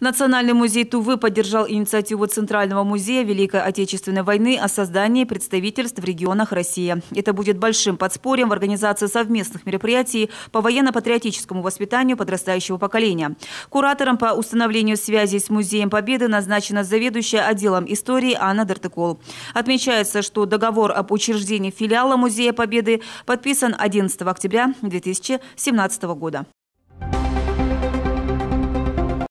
Национальный музей Тувы поддержал инициативу Центрального музея Великой Отечественной войны о создании представительств в регионах России. Это будет большим подспорьем в организации совместных мероприятий по военно-патриотическому воспитанию подрастающего поколения. Куратором по установлению связи с Музеем Победы назначена заведующая отделом истории Анна Дартыкол. Отмечается, что договор об учреждении филиала Музея Победы подписан 11 октября 2017 года.